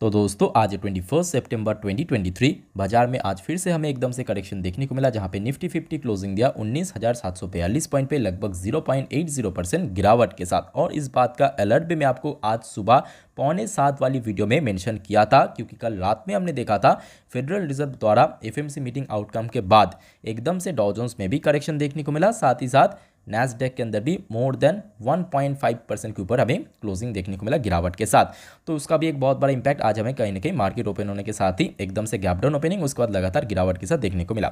तो दोस्तों आज twenty first September twenty twenty three बाजार में आज फिर से हमें एकदम से करेक्शन देखने को मिला जहां पे निफ्टी फिफ्टी क्लोजिंग दिया उन्नीस हज़ार सात सौ बयालीस पॉइंट पे लगभग zero point eight zero percent गिरावट के साथ और इस बात का अलर्ट भी मैं आपको आज सुबह पौने सात वाली वीडियो में मेंशन किया था क्योंकि कल रात में हमने देखा था फेडरल रिजर्व द्वारा एफएमसी मीटिंग आउटकम के बाद एकदम से डॉजोन्स में भी करेक्शन देखने को मिला साथ ही साथ नैसडेक के अंदर भी मोर देन 1.5 परसेंट के ऊपर हमें क्लोजिंग देखने को मिला गिरावट के साथ तो उसका भी एक बहुत बड़ा इंपैक्ट आज हमें कहीं ना कहीं मार्केट ओपन होने के साथ ही एकदम से गैप डाउन ओपनिंग उसके बाद लगातार गिरावट के साथ देखने को मिला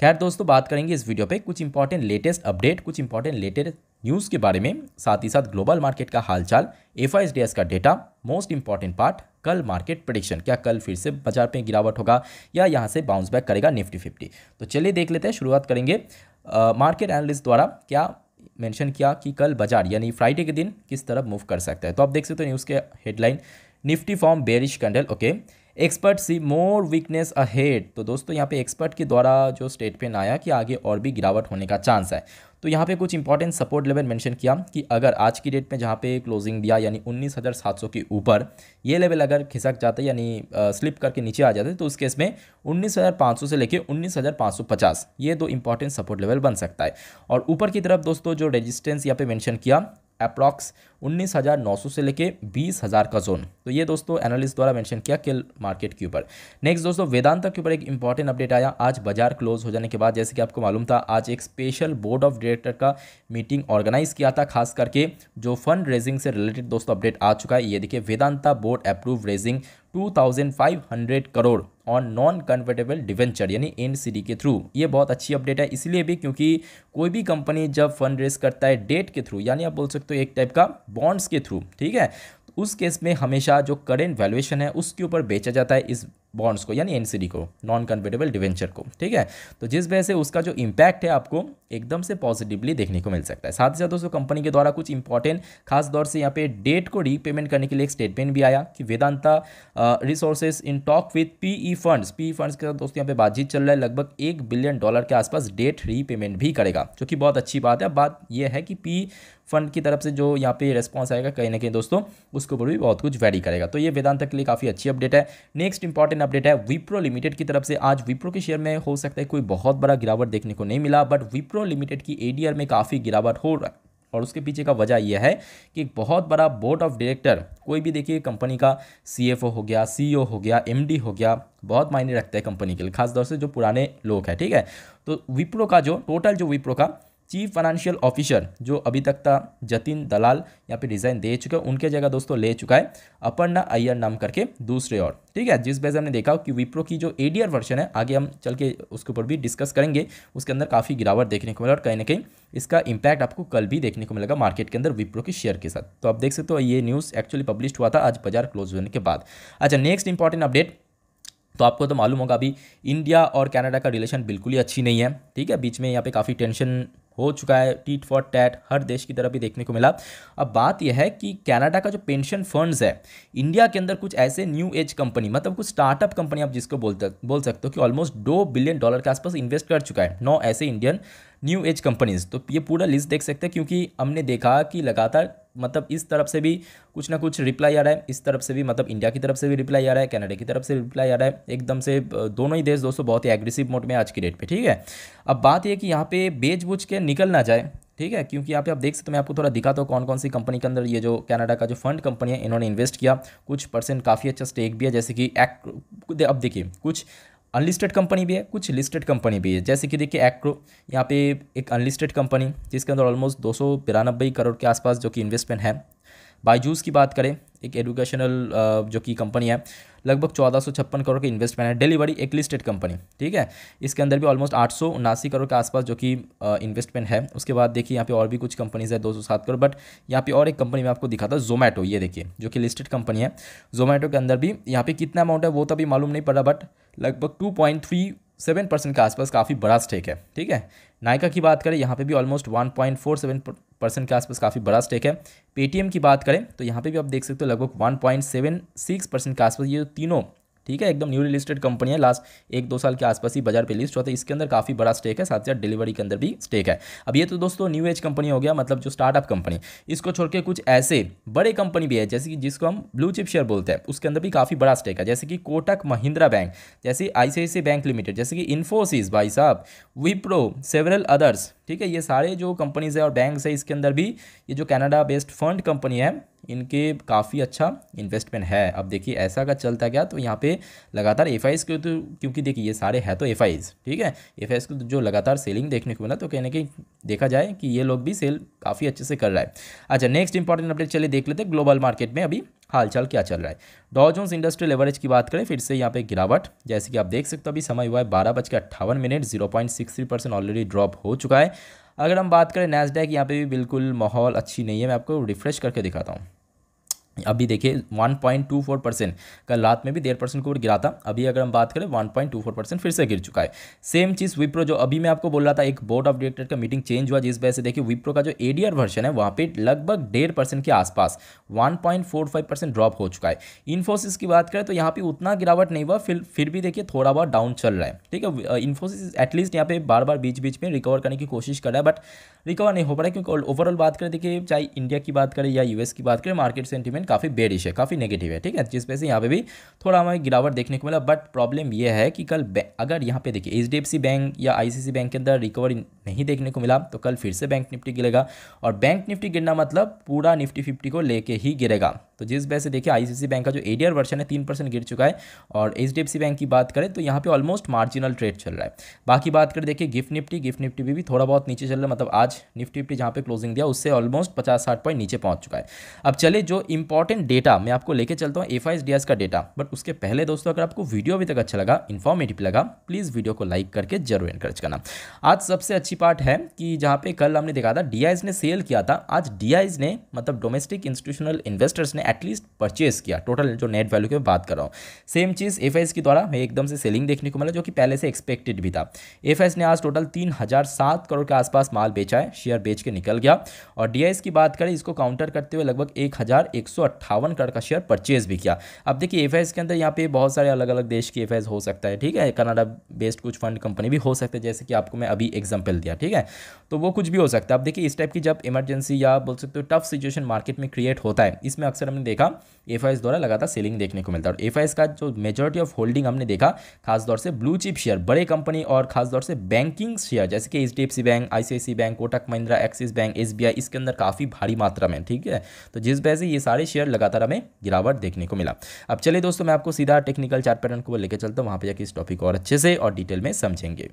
खैर दोस्तों बात करेंगे इस वीडियो पर कुछ इंपॉर्टेंट लेटेस्ट अपडेट कुछ इंपॉर्टेंट लेटेस्ट न्यूज़ के बारे में साथ ही साथ ग्लोबल मार्केट का हालचाल एफ का डेटा मोस्ट इंपॉर्टेंट पार्ट कल मार्केट प्रडिक्शन क्या कल फिर से बाजार पे गिरावट होगा या यहाँ से बाउंस बैक करेगा निफ्टी फिफ्टी तो चलिए देख लेते हैं शुरुआत करेंगे मार्केट एनालिस्ट द्वारा क्या मेंशन किया कि कल बाजार यानी फ्राइडे के दिन किस तरफ मूव कर सकता है तो आप देख सकते हो न्यूज़ के headline Nifty form bearish candle okay expert see more weakness ahead तो दोस्तों यहाँ पे एक्सपर्ट के द्वारा जो स्टेटमेंट आया कि आगे और भी गिरावट होने का चांस है तो यहाँ पे कुछ इंपॉर्टेंट सपोर्ट लेवल मेंशन किया कि अगर आज की डेट में जहाँ पे क्लोजिंग दिया यानी 19,700 के ऊपर ये लेवल अगर खिसक जाता यानी स्लिप करके नीचे आ जाते तो उस केस में 19,500 से लेके 19,550 ये दो इंपॉर्टेंट सपोर्ट लेवल बन सकता है और ऊपर की तरफ दोस्तों जो रेजिस्टेंस यहाँ पे मैंशन किया अप्रॉक्स 19,900 से लेके 20,000 का जोन तो ये दोस्तों एनालिस्ट द्वारा मेंशन किया कि मार्केट के ऊपर नेक्स्ट दोस्तों वेदांता के ऊपर एक इंपॉर्टेंट अपडेट आया आज बाजार क्लोज हो जाने के बाद जैसे कि आपको मालूम था आज एक स्पेशल बोर्ड ऑफ डायरेक्टर का मीटिंग ऑर्गेनाइज किया था खास करके जो फंड रेजिंग से रिलेटेड दोस्तों अपडेट आ चुका है ये देखिए Vedanta board approve raising 2500 crore on non convertible debenture यानी एन के थ्रू ये बहुत अच्छी अपडेट है इसलिए भी क्योंकि कोई भी कंपनी जब फंड रेस करता है डेट के थ्रू यानी आप बोल सकते हो एक टाइप का बॉन्ड्स के थ्रू ठीक है उस केस में हमेशा जो करेंट वैल्यूएशन है उसके ऊपर बेचा जाता है इस बॉन्ड्स को यानी एनसीडी को नॉन कन्वर्टेबल डिवेंचर को ठीक है तो जिस वजह से उसका जो इम्पैक्ट है आपको एकदम से पॉजिटिवली देखने को मिल सकता है साथ ही साथ दोस्तों कंपनी के द्वारा कुछ इंपॉर्टेंट खास तौर से यहाँ पे डेट को रीपेमेंट करने के लिए एक स्टेटमेंट भी आया कि Vedanta resources in talk with PE funds PE funds के साथ दोस्तों यहाँ पे बातचीत चल रहा है लगभग एक बिलियन डॉलर के आसपास डेट रीपेमेंट भी करेगा जो कि बहुत अच्छी बात है बात यह है कि पी फंड की तरफ से जो यहाँ पे रेस्पॉन्स आएगा कहीं ना कहीं दोस्तों उसके ऊपर भी बहुत कुछ वैरी करेगा तो ये वेदांता के लिए काफ़ी अच्छी अपडेट है नेक्स्ट इंपॉर्टेंट इंपॉर्टेंट अपडेट है विप्रो लिमिटेड की तरफ से आज विप्रो के शेयर में हो सकता है कोई बहुत बड़ा गिरावट देखने को नहीं मिला बट विप्रो लिमिटेड की एडीआर में काफ़ी गिरावट हो रहा है और उसके पीछे का वजह यह है कि एक बहुत बड़ा बोर्ड ऑफ डायरेक्टर कोई भी देखिए कंपनी का सीएफओ हो गया सीईओ e हो गया एमडी हो गया बहुत मायने रखता है कंपनी के लिए खासतौर से जो पुराने लोग हैं ठीक है तो विप्रो का जो टोटल जो विप्रो का चीफ फाइनेंशियल ऑफिसर जो अभी तक था जतिन दलाल यहाँ पे रिजाइन दे चुके हैं उनके जगह दोस्तों ले चुका है अपर्णा अय्यर नाम करके दूसरे और ठीक है जिस से हमने देखा कि विप्रो की जो एडीआर वर्जन है आगे हम चल के उसके ऊपर भी डिस्कस करेंगे उसके अंदर काफ़ी गिरावट देखने को मिला और कहीं ना कहीं इसका इंपैक्ट आपको कल भी देखने को मिलेगा मार्केट के अंदर विप्रो के शेयर के साथ तो आप देख सकते हो ये न्यूज़ एक्चुअली पब्लिश हुआ था आज बाजार क्लोज होने के बाद अच्छा नेक्स्ट इंपॉर्टेंट अपडेट तो आपको तो मालूम होगा अभी इंडिया और कनाडा का रिलेशन बिल्कुल ही अच्छी नहीं है ठीक है बीच में यहाँ पे काफ़ी टेंशन हो चुका है टीट फॉर टैट हर देश की तरफ भी देखने को मिला अब बात यह है कि कनाडा का जो पेंशन फंड्स है इंडिया के अंदर कुछ ऐसे न्यू एज कंपनी मतलब कुछ स्टार्टअप कंपनी आप जिसको बोलते बोल सकते हो कि ऑलमोस्ट दो बिलियन डॉलर के आसपास इन्वेस्ट कर चुका है नौ ऐसे इंडियन न्यू एज कंपनीज तो ये पूरा लिस्ट देख सकते हैं क्योंकि हमने देखा कि लगातार मतलब इस तरफ से भी कुछ ना कुछ रिप्लाई आ रहा है इस तरफ से भी मतलब इंडिया की तरफ से भी रिप्लाई आ रहा है कनाडा की तरफ से रिप्लाई आ रहा है एकदम से दोनों ही देश दोस्तों बहुत ही एग्रेसिव मोड में आज की डेट पर ठीक है अब बात यह कि यहाँ पे बेच बुझ के निकल ना जाए ठीक है क्योंकि यहाँ पे आप देख सकते हो मैं आपको थोड़ा दिखाता हूँ कौन कौन सी कंपनी के अंदर ये जो कनाडा का जो फंड कंपनी है इन्होंने इन्वेस्ट किया कुछ परसेंट काफ़ी अच्छा स्टेक भी है जैसे कि एक अब देखिए कुछ अनलिस्टेड कंपनी भी है कुछ लिस्टेड कंपनी भी है जैसे कि देखिए एक्रो यहाँ पे एक अनलिस्टेड कंपनी जिसके अंदर ऑलमोस्ट दो करोड़ के आसपास जो कि इन्वेस्टमेंट है बायजूस की बात करें एक एजुकेशनल uh, जो कि कंपनी है लगभग चौदह सौ छप्पन करोड़ की इन्वेस्टमेंट है डिलीवरी एक लिस्टेड कंपनी ठीक है इसके अंदर भी ऑलमोस्ट आठ सौ करोड़ के आसपास जो कि इन्वेस्टमेंट uh, है उसके बाद देखिए यहाँ पे और भी कुछ कंपनीज है दो सौ सात करोड़ बट यहाँ पे और एक कंपनी में आपको दिखा था जोमेटो ये देखिए जो कि लिस्टेड कंपनी है जोमेटो के अंदर भी यहाँ पे कितना अमाउंट है वो तो अभी मालूम नहीं पड़ा बट लगभग two point three seven percent के आसपास काफ़ी बड़ा स्टेक है ठीक है नायका की बात करें यहाँ पे भी ऑलमोस्ट 1.47 परसेंट के आसपास काफ़ी बड़ा स्टेक है पेटीएम की बात करें तो यहाँ पे भी आप देख सकते हो लगभग 1.76 परसेंट के आसपास ये तीनों ठीक है एकदम न्यूली लिस्टेड कंपनी है लास्ट एक दो साल के आसपास ही बाजार पे लिस्ट हुआ था इसके अंदर काफ़ी बड़ा स्टेक है साथ साथ डिलीवरी के अंदर भी स्टेक है अब ये तो दोस्तों न्यू एज कंपनी हो गया मतलब जो स्टार्टअप कंपनी इसको छोड़ के कुछ ऐसे बड़े कंपनी भी है जैसे कि जिसको हम ब्लू चिप शेयर बोलते हैं उसके अंदर भी काफ़ी बड़ा स्टेक है जैसे कि कोटक महिंद्रा बैंक जैसे आईसीआईसी बैंक लिमिटेड जैसे कि इन्फोसिस भाई साहब विप्रो सेवरल अदर्स ठीक है ये सारे जो कंपनीज है और बैंक है इसके अंदर भी ये जो कैनेडा बेस्ड फंड कंपनी है इनके काफ़ी अच्छा इन्वेस्टमेंट है अब देखिए ऐसा अगर चलता गया तो यहाँ पे लगातार एफ आईज तो क्योंकि देखिए ये सारे है तो एफ ठीक है एफ आईज को तो जो लगातार सेलिंग देखने को मिला तो कहने के देखा जाए कि ये लोग भी सेल काफ़ी अच्छे से कर रहा है अच्छा नेक्स्ट इंपॉर्टेंट अपडेट चलिए देख लेते हैं ग्लोबल मार्केट में अभी हालचाल क्या चल रहा है डॉजोन्स इंडस्ट्रियल एवरेज की बात करें फिर से यहाँ पे गिरावट जैसे कि आप देख सकते हो अभी समय हुआ है बारह बज के अट्ठावन minute zero point six three percent already drop हो चुका है अगर हम बात करें नेस्डैक यहाँ पे भी बिल्कुल माहौल अच्छी नहीं है मैं आपको रिफ्रेश करके दिखाता हूँ अभी देखिए 1.24 परसेंट कल रात में भी डेढ़ परसेंट को गिरा था अभी अगर हम बात करें 1.24 परसेंट फिर से गिर चुका है सेम चीज़ विप्रो जो अभी मैं आपको बोल रहा था एक बोर्ड ऑफ डायरेक्टर का मीटिंग चेंज हुआ जिस वजह से देखिए विप्रो का जो एडीआर वर्जन है वहाँ पे लगभग डेढ़ परसेंट के आसपास वन परसेंट ड्रॉप हो चुका है इन्फोसिस की बात करें तो यहाँ पर उतना गिरावट नहीं हुआ फिर फिर भी देखिए थोड़ा बहुत डाउन चल रहा है ठीक है इन्फोसिस एटलीस्ट यहाँ पे बार बार बीच बीच में रिकवर करने की कोशिश कर रहा है बट रिकवर नहीं हो पा रहा है क्योंकि ओवरऑल बात करें देखिए चाहे इंडिया की बात करें या यूएस की बात करें मार्केट सेंटीमेंट काफ़ी बेरिश है काफ़ी नेगेटिव है ठीक है जिस वजह से यहाँ पे भी थोड़ा हमें गिरावट देखने को मिला बट प्रॉब्लम यह है कि कल अगर यहाँ पे देखिए एच बैंक या आई बैंक के अंदर रिकवरी नहीं देखने को मिला तो कल फिर से बैंक निफ्टी गिरेगा और बैंक निफ्टी गिरना मतलब पूरा निफ्टी फिफ्टी को लेके ही गिरेगा तो जिस वजह से देखिए आईसीआईसी बैंक का जो एडीआर वर्षन है तीन परसेंट गिर चुका है और एचडीएफसी बैंक की बात करें तो यहाँ पे ऑलमोस्ट मार्जिनल ट्रेड चल रहा है बाकी बात करें देखिए गिफ्ट निफ्टी गिफ्ट निफ्टी भी, भी थोड़ा बहुत नीचे चल रहा है मतलब आज निफ्टी निफ्टी जहाँ पे क्लोजिंग दिया उससे ऑलमोस्ट पचास साठ पॉइंट नीचे पहुँच चुका है अब चले जो इंपॉर्टेंट डेटा मैं आपको लेके चलता हूँ एफ आई का डेटा बट उसके पहले दोस्तों अगर आपको वीडियो अभी तक अच्छा लगा इन्फॉर्मेटिव लगा प्लीज़ वीडियो को लाइक करके जरूर इनकरेज करना आज सबसे अच्छी पार्ट है कि जहाँ पे कल हमने देखा था डी ने सेल किया था आज डी ने मतलब डोमेस्टिक इंस्टीट्यूशनल इन्वेस्टर्स ने एटलीस्ट परचेस किया टोटल जो नेट वैल्यू की मैं बात कर रहा हूँ सेम चीज़ एफ के द्वारा हमें एकदम से सेलिंग देखने को मिला जो कि पहले से एक्सपेक्टेड भी था एफ ने आज टोटल तीन करोड़ के आसपास माल बेचा है शेयर बेच के निकल गया और डी की बात करें इसको काउंटर करते हुए लगभग एक करोड़ का शेयर परचेज भी किया अब देखिए एफ के अंदर यहाँ पे बहुत सारे अलग अलग देश की एफ हो सकता है ठीक है कनाडा बेस्ड कुछ फंड कंपनी भी हो सकते हैं जैसे कि आपको मैं अभी एग्जाम्पल दिया ठीक है तो वो कुछ भी हो सकता है अब देखिए इस टाइप की जब इमरजेंसी या बोल सकते हो टफ सिचुएशन मार्केट में क्रिएट होता है इसमें अक्सर हमने हमने देखा एफ द्वारा लगातार सेलिंग देखने को मिलता है और एफ का जो मेजोरिटी ऑफ होल्डिंग हमने देखा खासतौर से ब्लू चिप शेयर बड़े कंपनी और खासतौर से बैंकिंग शेयर जैसे कि H bank I bank Kotak Mahindra Axis bank एस इसके अंदर काफ़ी भारी मात्रा में ठीक है तो जिस वजह से ये सारे शेयर लगातार हमें गिरावट देखने को मिला अब चलिए दोस्तों मैं आपको सीधा टेक्निकल चार्ट पैटर्न को लेकर चलता हूँ वहाँ पर जाकर इस टॉपिक को और अच्छे से और डिटेल में समझेंगे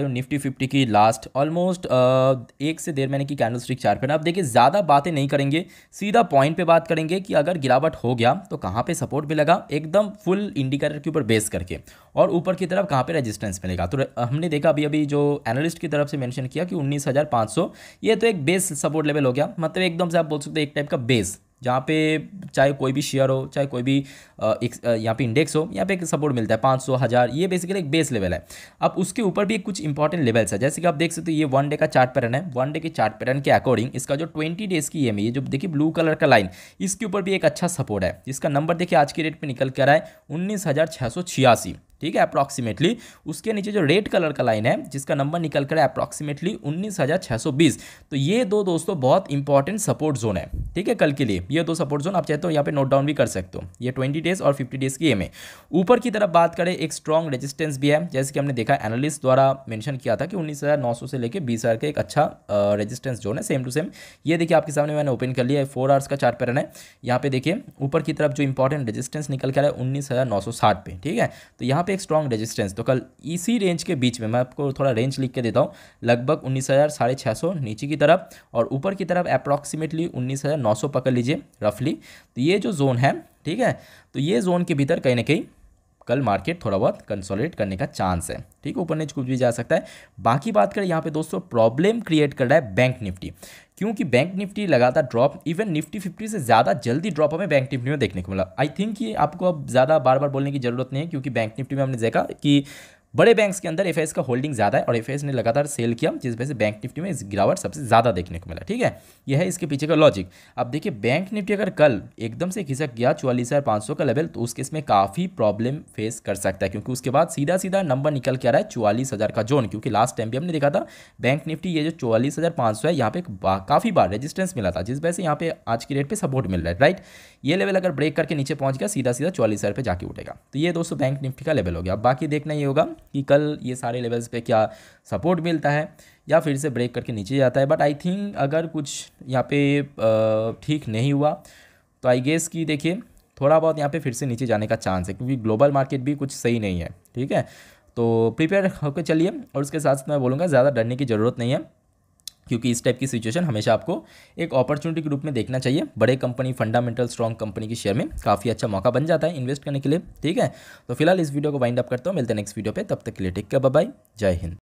निफ्टी फिफ्टी की लास्ट ऑलमोस्ट uh, एक से देर मैंने की कैंडल स्टिक चार पे ना अब देखिए ज़्यादा बातें नहीं करेंगे सीधा पॉइंट पे बात करेंगे कि अगर गिरावट हो गया तो कहाँ पे सपोर्ट मिलेगा एकदम फुल इंडिकेटर के ऊपर बेस करके और ऊपर की तरफ कहाँ पे रेजिस्टेंस मिलेगा तो हमने देखा अभी अभी जो एनालिस्ट की तरफ से मैंशन किया कि उन्नीस ये तो एक बेस सपोर्ट लेवल हो गया मतलब एकदम से आप बोल सकते हो एक टाइप का बेस जहाँ पे चाहे कोई भी शेयर हो चाहे कोई भी एक यहाँ पे इंडेक्स हो यहाँ पे एक सपोर्ट मिलता है पाँच सौ हज़ार ये बेसिकली एक बेस लेवल है अब उसके ऊपर भी कुछ इंपॉर्टेंट लेवल्स है जैसे कि आप देख सकते हो ये वन डे का चार्ट पैटर्न है वन डे के चार्ट पैटर्न के अकॉर्डिंग इसका जो ट्वेंटी डेज की एम ये जो देखिए ब्लू कलर का लाइन इसके ऊपर भी एक अच्छा सपोर्ट है इसका नंबर देखिए आज के रेट पर निकल कर आए उन्नीस ठीक है अप्रॉक्सीमेटली उसके नीचे जो रेड कलर का लाइन है जिसका नंबर निकल कर है अप्रॉक्सीमेटली उन्नीस तो ये दो दोस्तों बहुत इंपॉर्टेंट सपोर्ट जोन है ठीक है कल के लिए ये दो सपोर्ट जोन आप चाहते हो तो यहाँ पे नोट डाउन भी कर सकते हो ये ट्वेंटी डेज और फिफ्टी डेज की एम ऊपर की तरफ बात करें एक स्ट्रॉन्ग रेजिस्टेंस भी है जैसे कि हमने देखा एनालिस्ट द्वारा मैंशन किया था कि उन्नीस से लेकर बीस का एक अच्छा रजिस्टेंस जोन है सेम टू सेम ये देखिए आपके सामने मैंने ओपन कर लिया है फोर आवर्स का चार पैरन है यहाँ पे देखिए ऊपर की तरफ जो इंपॉर्टेंट रजिस्टेंस निकल कर है उन्नीस पे ठीक है तो यहाँ पे एक स्ट्रॉन्ग रेजिस्टेंस तो कल इसी रेंज के बीच में मैं आपको थोड़ा रेंज लिख के देता हूँ लगभग उन्नीस हज़ार साढ़े छः सौ नीचे की तरफ और ऊपर की तरफ अप्रॉक्सीमेटली उन्नीस हज़ार नौ सौ पकड़ लीजिए रफली तो ये जो जोन है ठीक है तो ये जोन के भीतर कहीं ना कहीं कल मार्केट थोड़ा बहुत कंसोलिडेट करने का चांस है ठीक है ऊपर नीचे कुछ भी जा सकता है बाकी बात करें यहाँ पे दोस्तों प्रॉब्लम क्रिएट कर रहा है बैंक निफ्टी क्योंकि बैंक निफ्टी लगातार ड्रॉप इवन निफ्टी फिफ्टी से ज़्यादा जल्दी ड्रॉप हमें बैंक निफ्टी में देखने को मिला आई थिंक कि आपको अब ज़्यादा बार बार बोलने की जरूरत नहीं है क्योंकि बैंक निफ्टी में हमने देखा कि बड़े बैंक्स के अंदर एफ का होल्डिंग ज़्यादा है और एफ ने लगातार सेल किया जिस वजह से बैंक निफ्टी में इस गिरावट सबसे ज़्यादा देखने को मिला ठीक है यह है इसके पीछे का लॉजिक अब देखिए बैंक निफ्टी अगर कल एकदम से खिसक गया सौ का लेवल तो उसके इसमें काफ़ी प्रॉब्लम फेस कर सकता है क्योंकि उसके बाद सीधा सीधा नंबर निकल के आ रहा है चौवालीस का जोन क्योंकि लास्ट टाइम भी हमने देखा था बैंक निफ्टी ये जो चौवालीस है यहाँ पे काफ़ी बार रेजिस्टेंस मिला था जिस वजह से यहाँ पे आज की रेट पर सपोर्ट मिल रहा है राइट ये लेवल अगर ब्रेक करके नीचे पहुँच गया सीधा सीधा चौवालीस पे जाके उठेगा तो ये दोस्तों बैंक निफ्टी का लेवल हो गया बाकी देखना ही होगा कि कल ये सारे लेवल्स पे क्या सपोर्ट मिलता है या फिर से ब्रेक करके नीचे जाता है बट आई थिंक अगर कुछ यहाँ पे ठीक नहीं हुआ तो आई गेस कि देखिए थोड़ा बहुत यहाँ पे फिर से नीचे जाने का चांस है क्योंकि ग्लोबल मार्केट भी कुछ सही नहीं है ठीक है तो प्रिपेयर होकर चलिए और उसके साथ मैं बोलूँगा ज़्यादा डरने की ज़रूरत नहीं है क्योंकि इस टाइप की सिचुएशन हमेशा आपको एक अपॉर्चुनिटी के रूप में देखना चाहिए बड़े कंपनी फंडामेंटल स्ट्रॉन्ग कंपनी के शेयर में काफ़ी अच्छा मौका बन जाता है इन्वेस्ट करने के लिए ठीक है तो फिलहाल इस वीडियो को वाइंड अप करता हूँ मिलते हैं नेक्स्ट वीडियो पर तब तक के लिए टेक केयर बाय जय हिंद